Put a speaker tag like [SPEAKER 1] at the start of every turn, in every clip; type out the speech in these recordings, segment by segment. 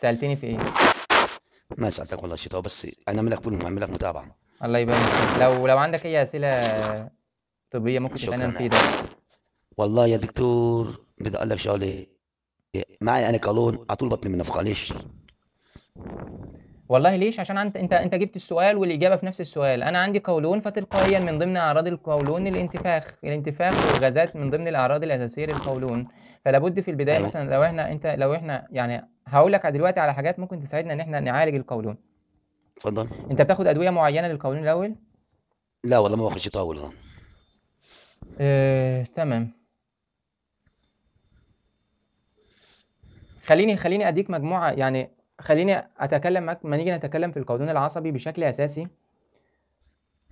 [SPEAKER 1] سالتني في ايه؟
[SPEAKER 2] ما سالتك والله شيء بس انا عامل لك اعمل لك متابعه
[SPEAKER 1] الله يبارك لو لو عندك اي اسئله طبيه ممكن تسالني نفيدك
[SPEAKER 2] والله يا دكتور بدي اقول لك شغله معي انا قولون على طول بطني منفقه ليش؟
[SPEAKER 1] والله ليش عشان انت انت انت جبت السؤال والاجابه في نفس السؤال انا عندي قولون فتلقائيا من ضمن اعراض القولون الانتفاخ الانتفاخ والغازات من ضمن الاعراض الاساسيه للقولون فلابد في البدايه أيوه. مثلا لو احنا انت لو احنا يعني هقول لك دلوقتي على حاجات ممكن تساعدنا ان احنا نعالج القولون
[SPEAKER 2] اتفضل انت
[SPEAKER 1] بتاخد ادويه معينه للقولون الاول
[SPEAKER 2] لا والله ما باخدش طاوله
[SPEAKER 1] اه تمام خليني خليني اديك مجموعه يعني خليني اتكلم معاك ما نيجي نتكلم في القولون العصبي بشكل اساسي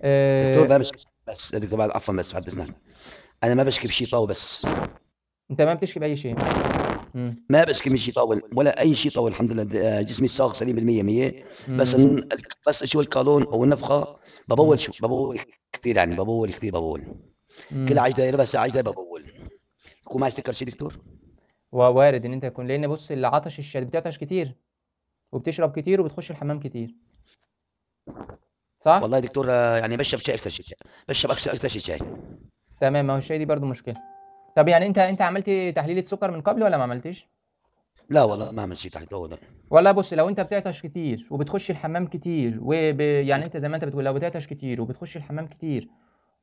[SPEAKER 2] اه دكتور بقى مش بس دكتور عفوا بس حدثنا انا ما بشكي طاو بس
[SPEAKER 1] انت ما بتشكي باي شيء
[SPEAKER 2] ما بشكي من شيء طاول ولا اي شيء طاول الحمد لله آه، جسمي صاغ سليم بالمية مية بس بس شو القولون او النفخه ببول شو ببول كثير يعني ببول كثير ببول كل 10 دقائق ربع ساعه 10 دقائق ببول يكون معي سكر شيء دكتور
[SPEAKER 1] ووارد ان انت يكون لان بص العطش الشديد بتعطش كثير
[SPEAKER 2] وبتشرب كثير وبتخش
[SPEAKER 1] الحمام كثير
[SPEAKER 2] صح والله يا دكتور آه، يعني بشرب شاي اكثر شيء بشرب اكثر شيء شاي
[SPEAKER 1] تمام ما هو الشاي دي برضه مشكله طب يعني انت انت عملت تحليل سكر من قبل ولا ما عملتش؟
[SPEAKER 2] لا والله ما عملتش تحليل هو ده
[SPEAKER 1] والله بص لو انت بتعطش كتير وبتخش الحمام كتير وب... يعني انت زي ما انت بتقول لو بتعطش كتير وبتخش الحمام كتير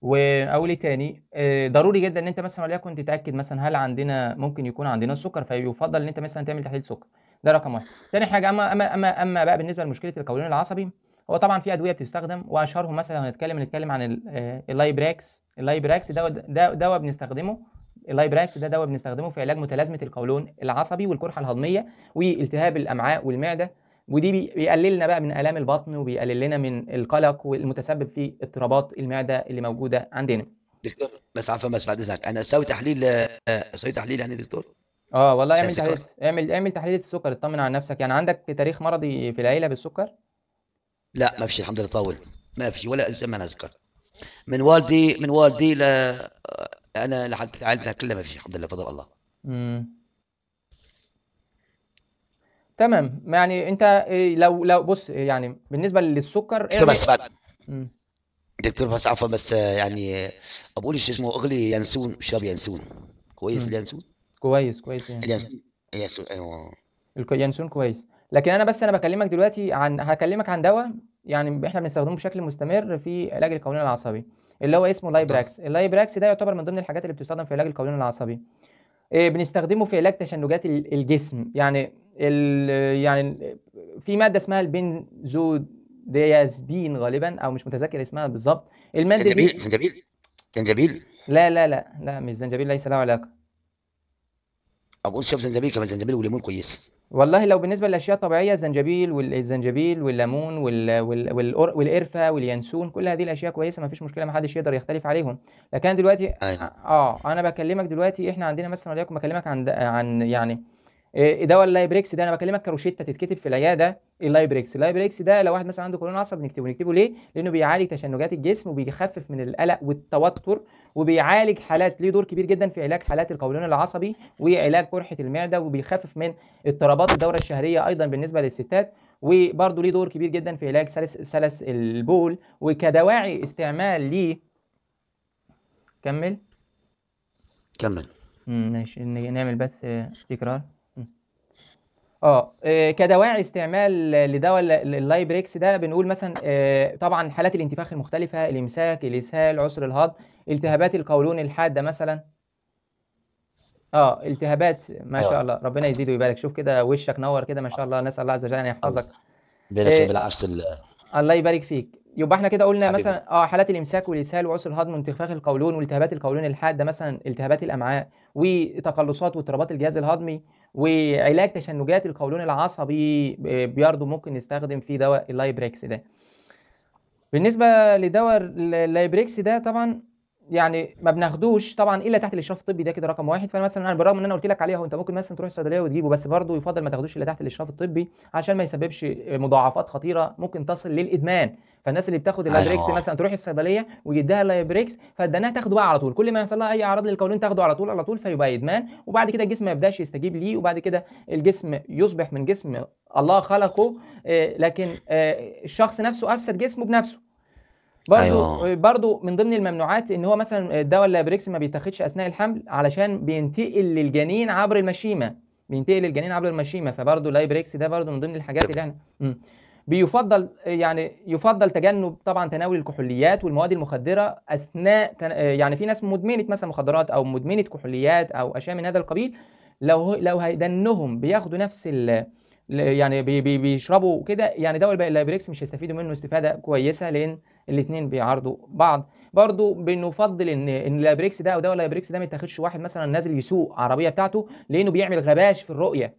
[SPEAKER 1] واقول ايه تاني آه، ضروري جدا ان انت مثلا وليكن تتاكد مثلا هل عندنا ممكن يكون عندنا سكر فيفضل ان انت مثلا تعمل تحليل سكر ده رقم واحد تاني حاجه اما اما اما, أما بقى بالنسبه لمشكله القولون العصبي هو طبعا في ادويه بتستخدم واشهرهم مثلا هنتكلم نتكلم عن آه، اللايبراكس اللايبراكس ده ده دواء بنستخدمه اللايبراكس ده دواء بنستخدمه في علاج متلازمه القولون العصبي والقرحه الهضميه والتهاب الامعاء والمعده ودي بيقللنا بقى من الام البطن وبيقلل لنا من القلق والمتسبب في اضطرابات المعده اللي موجوده عندنا دكتور بس
[SPEAKER 2] عفوا بس بعد اذنك انا اسوي تحليل اسوي تحليل يعني دكتور
[SPEAKER 1] اه والله اعمل تحليل اعمل اعمل تحليل السكر اطمن على نفسك يعني عندك تاريخ مرضي في العيله بالسكر
[SPEAKER 2] لا ما فيش الحمد لله طول ما فيش ولا انسان ما سكر من والدي من والدي ل انا لحد عائلتي كلها ما فيش الحمد لله بفضل الله امم
[SPEAKER 1] تمام يعني انت إيه، لو لو بص يعني بالنسبه للسكر ايه بس بعد
[SPEAKER 2] دكتور بس عفوا بس آه، يعني بقول اسمه اغلي ينسون شرب ينسون كويس اليانسون
[SPEAKER 1] كويس كويس اليانسون اليانسون ايوه اليانسون كويس لكن انا بس انا بكلمك دلوقتي عن هكلمك عن دواء يعني احنا بنستخدمه بشكل مستمر في علاج القولون العصبي اللي هو اسمه لايبراكس اللايبراكس ده يعتبر من ضمن الحاجات اللي بتستخدم في علاج القولون العصبي آه، بنستخدمه في علاج تشنجات الجسم يعني ال يعني في ماده اسمها البنزوديازبين غالبا او مش متذكر اسمها بالظبط الماده دي زنجبيل
[SPEAKER 2] زنجبيل زنجبيل
[SPEAKER 1] لا لا لا لا مش زنجبيل ليس له علاقه
[SPEAKER 2] اقول شوف زنجبيل كمان زنجبيل وليمون كويس
[SPEAKER 1] والله لو بالنسبه للاشياء الطبيعيه الزنجبيل والزنجبيل والليمون وال... والقرفه واليانسون كل هذه الاشياء كويسه ما فيش مشكله ما حدش يقدر يختلف عليهم لكن دلوقتي أيوة. اه انا بكلمك دلوقتي احنا عندنا مثلا وليكن بكلمك عن عن يعني إيه، دواء اللايبريكس ده انا بكلمك كروشته تتكتب في العياده اللايبريكس اللايبريكس ده لو واحد مثلا عنده قولون عصب بنكتبه نكتبه ليه لانه بيعالج تشنجات الجسم وبيخفف من القلق والتوتر وبيعالج حالات ليه دور كبير جدا في علاج حالات القولون العصبي وعلاج قرحه المعده وبيخفف من اضطرابات الدوره الشهريه ايضا بالنسبه للستات وبرضه ليه دور كبير جدا في علاج سلس سلس البول وكدواعي استعمال ليه كمل كمل ماشي نعمل بس تكرار آه،, اه كدواعي استعمال لدواء اللايبريكس ده بنقول مثلا آه، طبعا حالات الانتفاخ المختلفه الامساك الاسهال عسر الهضم التهابات القولون الحاده مثلا اه التهابات ما شاء آه. الله ربنا يزيد ويبارك شوف كده وشك نور كده ما شاء الله نسال الله عز وجل ان يحفظك بارك بالعكس الله يبارك فيك يبقى احنا كده قلنا مثلا اه حالات الامساك والاسهال وعسر الهضم وانتفاخ القولون والتهابات القولون الحاده مثلا التهابات الامعاء وتقلصات واضطرابات الجهاز الهضمي وعلاج تشنجات القولون العصبي برضه ممكن نستخدم فيه دواء اللايبريكس ده بالنسبه لدواء اللايبريكس ده طبعا يعني ما بناخدوش طبعا الا تحت الاشراف الطبي ده كده رقم واحد فانا مثلا انا بالرغم ان انا قلت لك عليه هو انت ممكن مثلا تروح الصيدليه وتجيبه بس برضه يفضل ما تاخدوش الا تحت الاشراف الطبي عشان ما يسببش مضاعفات خطيره ممكن تصل للادمان فالناس اللي بتاخد الايبريكس أيوة. مثلا تروح الصيدليه ويديها الايبريكس فاداناها تاخده بقى على طول كل ما يحصل لها اي اعراض للقولون تاخده على طول على طول فيبقى ادمان وبعد كده الجسم ما يبداش يستجيب ليه وبعد كده الجسم يصبح من جسم الله خلقه آه، لكن آه، الشخص نفسه افسد جسمه بنفسه برضو أيوه. برضو من ضمن الممنوعات ان هو مثلا الدواء اللابريكس ما بيتاخدش اثناء الحمل علشان بينتقل للجنين عبر المشيمه بينتقل للجنين عبر المشيمه فبرضو اللابريكس ده برضو من ضمن الحاجات اللي احنا بيفضل يعني يفضل تجنب طبعا تناول الكحوليات والمواد المخدره اثناء يعني في ناس مدمنه مثلا مخدرات او مدمنه كحوليات او اشياء من هذا القبيل لو لو هيدنهم بياخدوا نفس ال... يعني بي بي بيشربوا كده يعني دواء البريكس مش هيستفيدوا منه استفاده كويسه لان الاثنين بيعارضوا بعض برضو بنفضل ان ان اللابريكس ده او دواء اللابريكس ده ما يتاخدش واحد مثلا نازل يسوق عربيه بتاعته لانه بيعمل غباش في الرؤيه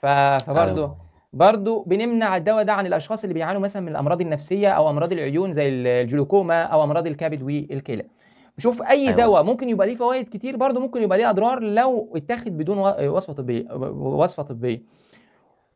[SPEAKER 1] فبرضه أيوه. برضو بنمنع الدواء ده عن الاشخاص اللي بيعانوا مثلا من الامراض النفسيه او امراض العيون زي الجلوكوما او امراض الكبد والكلى بشوف اي أيوة. دواء ممكن يبقى ليه فوائد كتير برضو ممكن يبقى ليه اضرار لو اتاخد بدون وصفه طبيه وصفه طبيه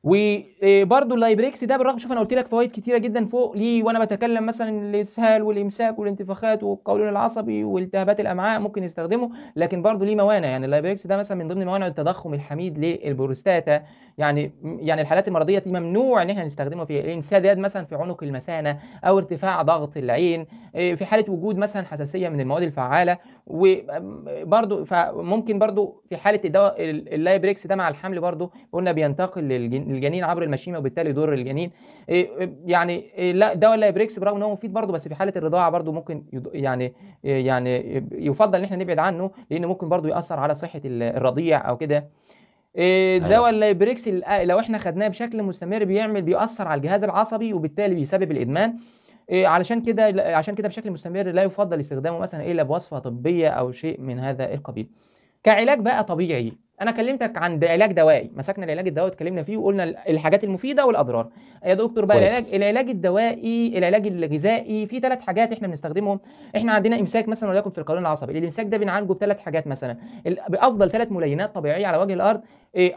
[SPEAKER 1] وبرده آه، اللايبريكس ده بالرغم شوف انا قلت لك فوائد كتيره جدا فوق ليه وانا بتكلم مثلا الاسهال والامساك والانتفاخات والقولون العصبي والتهابات الامعاء ممكن يستخدمه لكن برده ليه موانع يعني اللايبريكس ده مثلا من ضمن موانع التضخم الحميد للبروستاتا يعني يعني الحالات المرضيه دي ممنوع ان احنا نستخدمه في الانسداد مثلا في عنق المثانه او ارتفاع ضغط العين آه، في حاله وجود مثلا حساسيه من المواد الفعاله وبرده فممكن برده في حاله الدواء اللايبريكس ده مع الحمل برده قلنا بينتقل للجنين عبر المشيمه وبالتالي يضر الجنين إيه، يعني إيه، لا دواء اللايبريكس برغم ان هو مفيد برده بس في حاله الرضاعه برده ممكن يعني إيه، يعني يفضل ان احنا نبعد عنه لان ممكن برده ياثر على صحه الرضيع او كده أيوه. دواء اللايبريكس لو احنا خدناه بشكل مستمر بيعمل بيأثر على الجهاز العصبي وبالتالي بيسبب الادمان إيه علشان كده عشان كده بشكل مستمر لا يفضل استخدامه مثلا الا بوصفه طبيه او شيء من هذا القبيل كعلاج بقى طبيعي انا كلمتك عن علاج دوائي مسكنا العلاج الدوائي اتكلمنا فيه وقلنا الحاجات المفيده والاضرار يا دكتور بقى العلاج العلاج الدوائي العلاج الغذائي في ثلاث حاجات احنا بنستخدمهم احنا عندنا امساك مثلا وليكن في القولون العصبي الامساك ده بنعالجه بثلاث حاجات مثلا بافضل ثلاث ملينات طبيعيه على وجه الارض إيه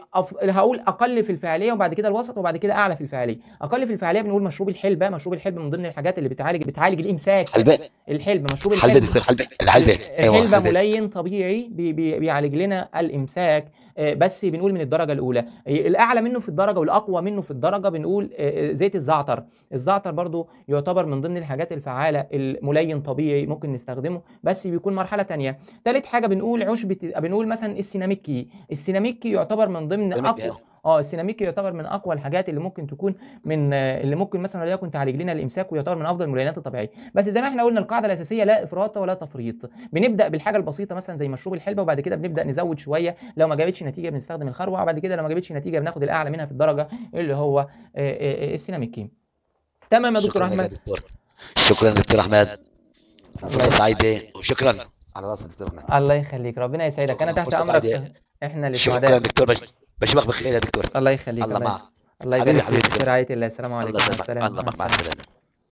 [SPEAKER 1] هقول اقل في الفعاليه وبعد كده الوسط وبعد كده اعلى في الفعاليه اقل في الفعاليه بنقول مشروب الحلبه مشروب الحلبه من ضمن الحاجات اللي بتعالج بتعالج الامساك حلبه الحلبه مشروب الحلبه الحلبه الحلبه ملين طبيعي بي... بي... بيعالج لنا الامساك آه، بس بنقول من الدرجه الاولى آه، الاعلى منه في الدرجه والاقوى منه في الدرجه بنقول آه، زيت الزعتر الزعتر برضو يعتبر من ضمن الحاجات الفعاله الملين طبيعي ممكن نستخدمه بس بيكون مرحله ثانيه ثالث حاجه بنقول عشبه بنقول مثلا السيناميكي السيناميكي يعتبر من ضمن اقوى اه السيراميك يعتبر من اقوى الحاجات اللي ممكن تكون من اللي ممكن مثلا وليكن تعالج لنا الامساك ويعتبر من افضل الملينات الطبيعيه بس زي ما احنا قلنا القاعده الاساسيه لا افراط ولا تفريط بنبدا بالحاجه البسيطه مثلا زي مشروب الحلبه وبعد كده بنبدا نزود شويه لو ما جابتش نتيجه بنستخدم الخروع وبعد كده لو ما جابتش نتيجه بناخد الاعلى منها في الدرجه اللي هو آه، آه، آه، السيراميكي تمام يا دكتور احمد
[SPEAKER 2] شكرا دكتور احمد سعيد وشكرا على راسك دكتور احمد الله
[SPEAKER 1] يخليك ربنا يسعدك انا تحت امرك احنا اللي سعداء شكرا
[SPEAKER 2] دكتور بشبخ بخير إيه يا دكتور الله يخليك الله معك الله يبارك فيك في رعايه
[SPEAKER 1] الله السلام عليكم الله معك مع
[SPEAKER 2] السلامه